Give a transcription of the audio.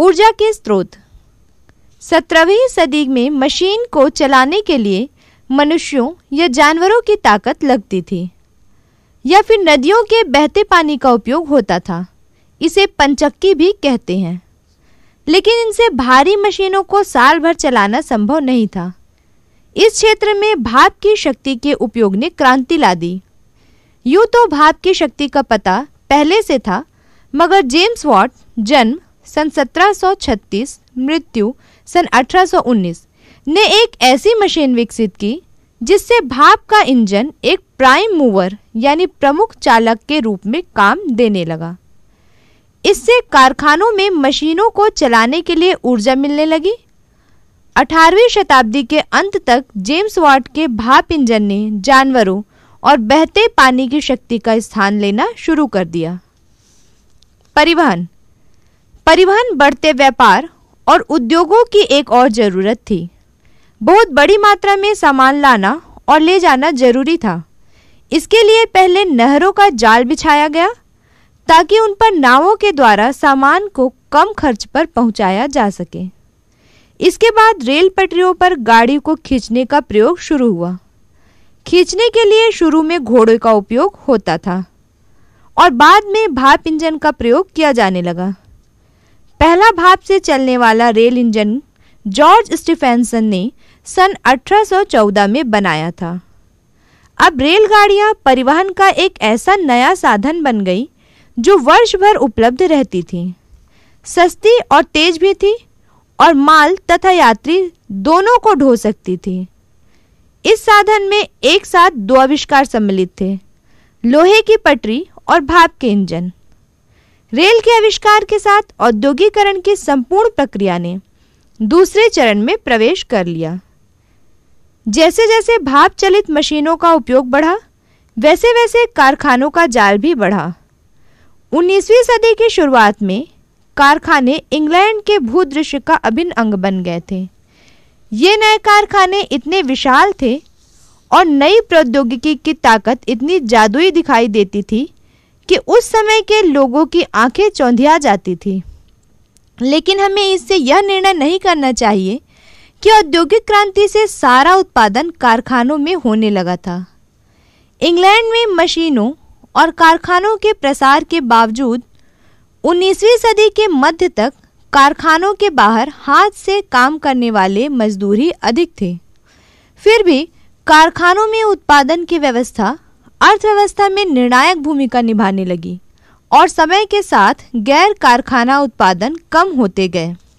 ऊर्जा के स्रोत सत्रहवीं सदी में मशीन को चलाने के लिए मनुष्यों या जानवरों की ताकत लगती थी या फिर नदियों के बहते पानी का उपयोग होता था इसे पंचक्की भी कहते हैं लेकिन इनसे भारी मशीनों को साल भर चलाना संभव नहीं था इस क्षेत्र में भाप की शक्ति के उपयोग ने क्रांति ला दी यूँ तो भाप की शक्ति का पता पहले से था मगर जेम्स वॉट जन्म सन 1736 मृत्यु सन 1819 ने एक ऐसी मशीन विकसित की जिससे भाप का इंजन एक प्राइम मूवर यानी प्रमुख चालक के रूप में काम देने लगा इससे कारखानों में मशीनों को चलाने के लिए ऊर्जा मिलने लगी 18वीं शताब्दी के अंत तक जेम्स वाट के भाप इंजन ने जानवरों और बहते पानी की शक्ति का स्थान लेना शुरू कर दिया परिवहन परिवहन बढ़ते व्यापार और उद्योगों की एक और ज़रूरत थी बहुत बड़ी मात्रा में सामान लाना और ले जाना जरूरी था इसके लिए पहले नहरों का जाल बिछाया गया ताकि उन पर नावों के द्वारा सामान को कम खर्च पर पहुंचाया जा सके इसके बाद रेल पटरियों पर गाड़ी को खींचने का प्रयोग शुरू हुआ खींचने के लिए शुरू में घोड़े का उपयोग होता था और बाद में भाप इंजन का प्रयोग किया जाने लगा पहला भाप से चलने वाला रेल इंजन जॉर्ज स्टीफेंसन ने सन 1814 में बनाया था अब रेलगाड़ियां परिवहन का एक ऐसा नया साधन बन गई जो वर्ष भर उपलब्ध रहती थी सस्ती और तेज भी थी और माल तथा यात्री दोनों को ढो सकती थी इस साधन में एक साथ दो आविष्कार सम्मिलित थे लोहे की पटरी और भाप के इंजन रेल के आविष्कार के साथ औद्योगिकरण की संपूर्ण प्रक्रिया ने दूसरे चरण में प्रवेश कर लिया जैसे जैसे भाप चलित मशीनों का उपयोग बढ़ा वैसे वैसे कारखानों का जाल भी बढ़ा 19वीं सदी की शुरुआत में कारखाने इंग्लैंड के भूदृश्य का अभिन्न अंग बन गए थे ये नए कारखाने इतने विशाल थे और नई प्रौद्योगिकी की ताकत इतनी जादुई दिखाई देती थी कि उस समय के लोगों की आंखें चौंधिया जाती थी लेकिन हमें इससे यह निर्णय नहीं करना चाहिए कि औद्योगिक क्रांति से सारा उत्पादन कारखानों में होने लगा था इंग्लैंड में मशीनों और कारखानों के प्रसार के बावजूद 19वीं सदी के मध्य तक कारखानों के बाहर हाथ से काम करने वाले मजदूर ही अधिक थे फिर भी कारखानों में उत्पादन की व्यवस्था अर्थव्यवस्था में निर्णायक भूमिका निभाने लगी और समय के साथ गैर कारखाना उत्पादन कम होते गए